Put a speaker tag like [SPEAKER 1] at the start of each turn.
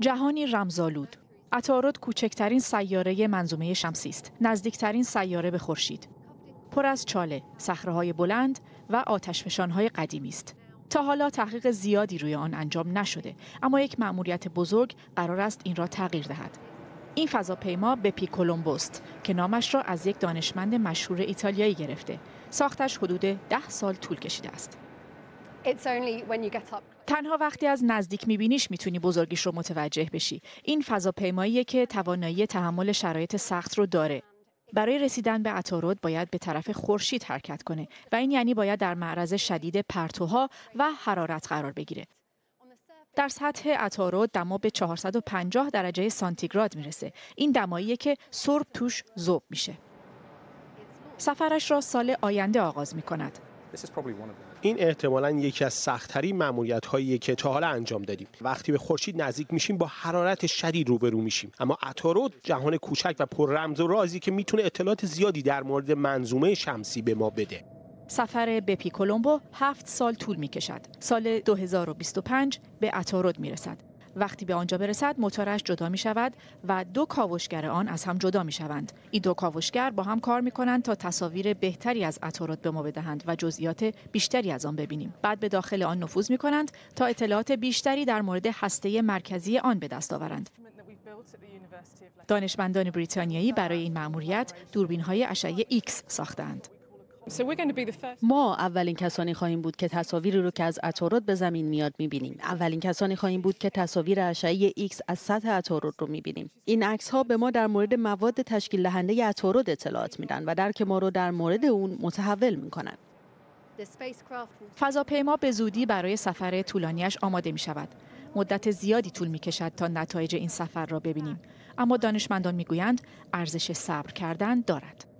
[SPEAKER 1] جهانی رمزالود، عطارد کوچکترین سیاره منظومه شمسی است نزدیکترین سیاره به خورشید پر از چاله های بلند و های قدیمی است تا حالا تحقیق زیادی روی آن انجام نشده اما یک مأموریت بزرگ قرار است این را تغییر دهد این فضاپیما پی کولومبوست که نامش را از یک دانشمند مشهور ایتالیایی گرفته ساختش حدود ده سال طول کشیده است تنها وقتی از نزدیک میبینیش میتونی بزرگیش رو متوجه بشی. این فضاپیماییه که توانایی تحمل شرایط سخت رو داره. برای رسیدن به اتارود باید به طرف خورشید حرکت کنه و این یعنی باید در معرض شدید پرتوها و حرارت قرار بگیره. در سطح اتارود دما به 450 درجه سانتیگراد میرسه. این دماییه که سرب توش زوب میشه. سفرش را سال آینده آغاز می
[SPEAKER 2] این احتمالا یکی از سختترین معمولیت هایی که تا حالا انجام دادیم وقتی به خورشید نزدیک میشیم با حرارت شدید روبرو میشیم اما اتارود جهان کوچک و پر رمز و رازی که میتونه اطلاعات زیادی در مورد منظومه شمسی به ما بده
[SPEAKER 1] سفر بپی کولومبو هفت سال طول می کشد. سال 2025 به اتارود می رسد. وقتی به آنجا برسد موتورش جدا می شود و دو کاوشگر آن از هم جدا می شوند. این دو کاوشگر با هم کار می کنند تا تصاویر بهتری از عطارد به ما بدهند و جزئیات بیشتری از آن ببینیم. بعد به داخل آن نفوذ می کنند تا اطلاعات بیشتری در مورد هسته مرکزی آن به دست آورند. دانشمندان بریتانیایی برای این مأموریت دوربین‌های اشعه ایکس ساختند.
[SPEAKER 3] ما اولین کسانی خواهیم بود که تصاویری رو که از عطارد به زمین میاد میبینیم اولین کسانی خواهیم بود که تصاویر اشعه ایکس از سطح عطارد رو میبینیم این عکس ها به ما در مورد مواد تشکیل دهنده عطارد اطلاعات میدن و درک ما رو در مورد اون متحول میکنن
[SPEAKER 1] فضاپیما به زودی برای سفر طولانیش آماده می شود. مدت زیادی طول می کشد تا نتایج این سفر را ببینیم. اما دانشمندان میگویند ارزش صبر کردن دارد.